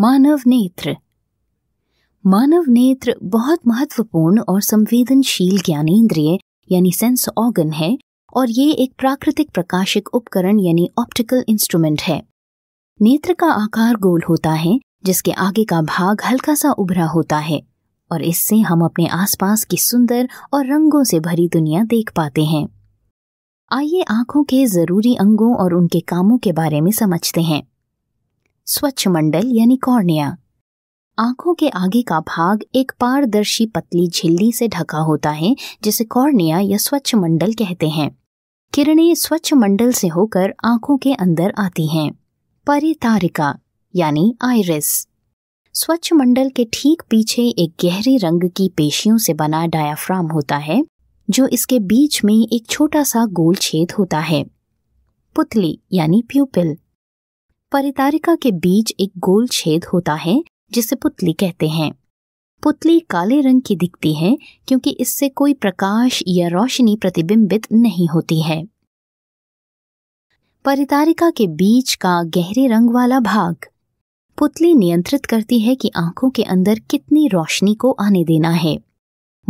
मानव नेत्र मानव नेत्र बहुत महत्वपूर्ण और संवेदनशील ज्ञानेन्द्रिय यानी सेंस ऑर्गन है और ये एक प्राकृतिक प्रकाशिक उपकरण यानी ऑप्टिकल इंस्ट्रूमेंट है नेत्र का आकार गोल होता है जिसके आगे का भाग हल्का सा उभरा होता है और इससे हम अपने आसपास की सुंदर और रंगों से भरी दुनिया देख पाते हैं आइए आंखों के जरूरी अंगों और उनके कामों के बारे में समझते हैं स्वच्छ मंडल यानी कॉर्निया आंखों के आगे का भाग एक पारदर्शी पतली झिल्ली से ढका होता है जिसे कॉर्निया या स्वच्छ मंडल कहते हैं किरणें स्वच्छ मंडल से होकर आंखों के अंदर आती हैं परितारिका यानी आयरिस स्वच्छ मंडल के ठीक पीछे एक गहरे रंग की पेशियों से बना डायाफ्राम होता है जो इसके बीच में एक छोटा सा गोल छेद होता है पुतली यानी प्यूपिल परितारिका के बीच एक गोल छेद होता है जिसे पुतली कहते हैं पुतली काले रंग की दिखती है क्योंकि इससे कोई प्रकाश या रोशनी प्रतिबिंबित नहीं होती है परितारिका के बीच का गहरे रंग वाला भाग पुतली नियंत्रित करती है कि आंखों के अंदर कितनी रोशनी को आने देना है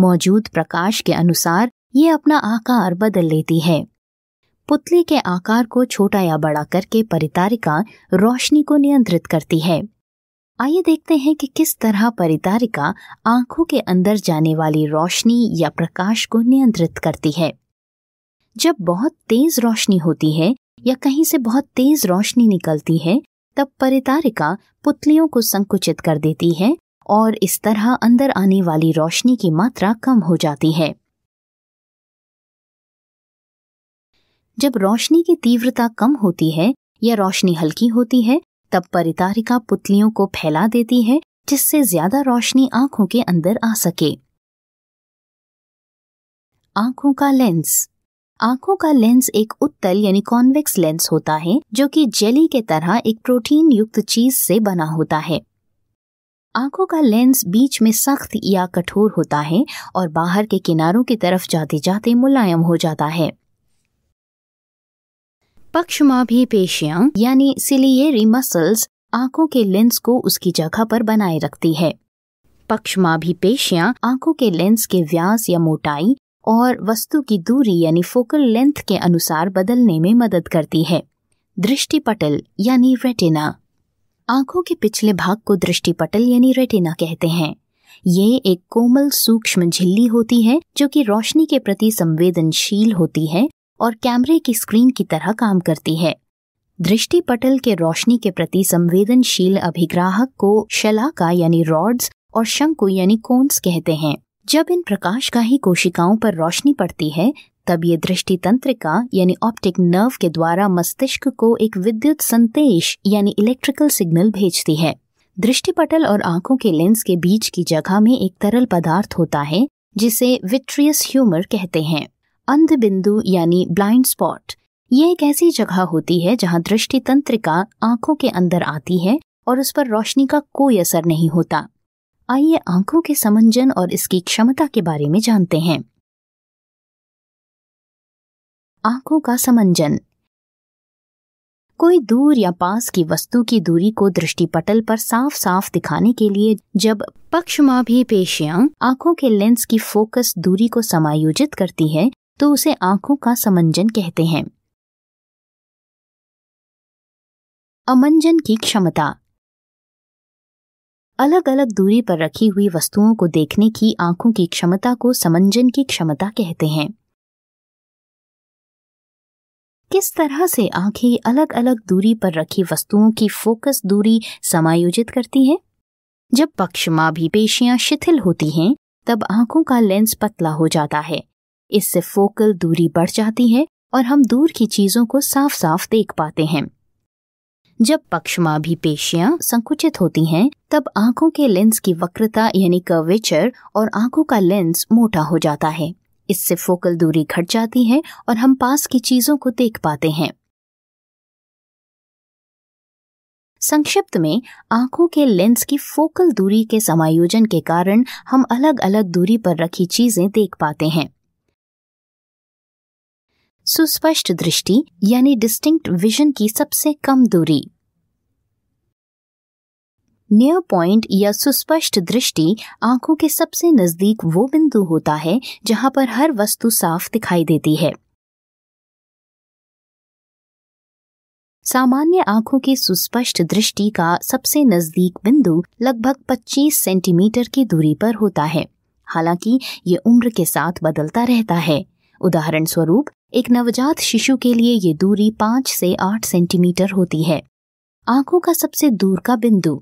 मौजूद प्रकाश के अनुसार ये अपना आकार बदल लेती है पुतले के आकार को छोटा या बड़ा करके परितारिका रोशनी को नियंत्रित करती है आइए देखते हैं कि किस तरह परितारिका आंखों के अंदर जाने वाली रोशनी या प्रकाश को नियंत्रित करती है जब बहुत तेज रोशनी होती है या कहीं से बहुत तेज रोशनी निकलती है तब परितारिका पुतलियों को संकुचित कर देती है और इस तरह अंदर आने वाली रोशनी की मात्रा कम हो जाती है जब रोशनी की तीव्रता कम होती है या रोशनी हल्की होती है तब परितारिका पुतलियों को फैला देती है जिससे ज्यादा रोशनी आंखों के अंदर आ सके आंखों का लेंस आंखों का लेंस एक उत्तल यानी कॉन्वेक्स लेंस होता है जो कि जेली के तरह एक प्रोटीन युक्त चीज से बना होता है आंखों का लेंस बीच में सख्त या कठोर होता है और बाहर के किनारों की तरफ जाते जाते मुलायम हो जाता है पेशियां यानी सिलियरी मसल्स आंखों के लेंस को उसकी जगह पर बनाए रखती है पेशियां आंखों के लेंस के व्यास या मोटाई और वस्तु की दूरी यानी फोकल लेंथ के अनुसार बदलने में मदद करती है दृष्टिपटल यानी रेटिना आंखों के पिछले भाग को दृष्टिपटल यानी रेटिना कहते हैं ये एक कोमल सूक्ष्म झिल्ली होती है जो कि रोशनी के प्रति संवेदनशील होती है और कैमरे की स्क्रीन की तरह काम करती है दृष्टि पटल के रोशनी के प्रति संवेदनशील अभिग्राहक को शलाका यानी रॉड्स और शंकु यानी कोन्स कहते हैं जब इन प्रकाश का ही कोशिकाओं पर रोशनी पड़ती है तब ये दृष्टि तंत्रिका यानी ऑप्टिक नर्व के द्वारा मस्तिष्क को एक विद्युत संदेश यानी इलेक्ट्रिकल सिग्नल भेजती है दृष्टिपटल और आंखों के लेंस के बीच की जगह में एक तरल पदार्थ होता है जिसे विट्रियस ह्यूमर कहते हैं अंध बिंदु यानी ब्लाइंड स्पॉट ये एक ऐसी जगह होती है जहां दृष्टि तंत्रिका आंखों के अंदर आती है और उस पर रोशनी का कोई असर नहीं होता आइए आंखों के समंजन और इसकी क्षमता के बारे में जानते हैं आंखों का समंजन कोई दूर या पास की वस्तु की दूरी को दृष्टि पटल पर साफ साफ दिखाने के लिए जब पक्षमाभी पेशियां आंखों के लेंस की फोकस दूरी को समायोजित करती है तो उसे आंखों का समंजन कहते हैं अमंजन की क्षमता अलग अलग दूरी पर रखी हुई वस्तुओं को देखने की आंखों की क्षमता को समंजन की क्षमता कहते हैं किस तरह से आंखें अलग अलग दूरी पर रखी वस्तुओं की फोकस दूरी समायोजित करती है जब पक्षमा भी पेशियां शिथिल होती हैं तब आंखों का लेंस पतला हो जाता है इससे फोकल दूरी बढ़ जाती है और हम दूर की चीजों को साफ साफ देख पाते हैं जब भी पेशियां संकुचित होती हैं तब आंखों के लेंस की वक्रता यानी कर्वेचर और आंखों का लेंस मोटा हो जाता है इससे फोकल दूरी घट जाती है और हम पास की चीजों को देख पाते हैं संक्षिप्त में आंखों के लेंस की फोकल दूरी के समायोजन के कारण हम अलग अलग दूरी पर रखी चीजें देख पाते हैं सुस्पष्ट दृष्टि यानी डिस्टिंक्ट विजन की सबसे कम दूरी नियर पॉइंट या सुस्पष्ट दृष्टि आंखों के सबसे नजदीक वो बिंदु होता है जहां पर हर वस्तु साफ दिखाई देती है सामान्य आंखों की सुस्पष्ट दृष्टि का सबसे नजदीक बिंदु लगभग 25 सेंटीमीटर की दूरी पर होता है हालांकि ये उम्र के साथ बदलता रहता है उदाहरण स्वरूप एक नवजात शिशु के लिए ये दूरी पांच से आठ सेंटीमीटर होती है आंखों का सबसे दूर का बिंदु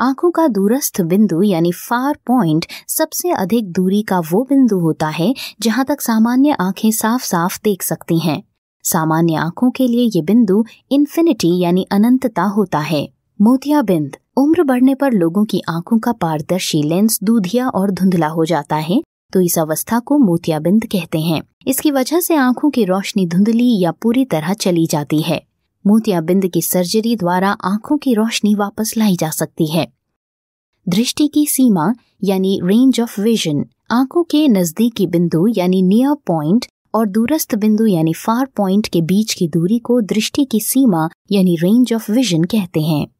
आंखों का दूरस्थ बिंदु यानी फार पॉइंट सबसे अधिक दूरी का वो बिंदु होता है जहां तक सामान्य आंखें साफ साफ देख सकती हैं सामान्य आंखों के लिए ये बिंदु इन्फिनिटी यानी अनंतता होता है मोतियाबिंद उम्र बढ़ने पर लोगों की आंखों का पारदर्शी लेंस दूधिया और धुंधला हो जाता है तो इस अवस्था को मोतियाबिंद कहते हैं इसकी वजह से आंखों की रोशनी धुंधली या पूरी तरह चली जाती है मोतियाबिंद की सर्जरी द्वारा आंखों की रोशनी वापस लाई जा सकती है दृष्टि की सीमा यानी रेंज ऑफ विजन आंखों के नजदीकी बिंदु यानी नियर पॉइंट और दूरस्थ बिंदु यानी फार पॉइंट के बीच की दूरी को दृष्टि की सीमा यानी रेंज ऑफ विजन कहते हैं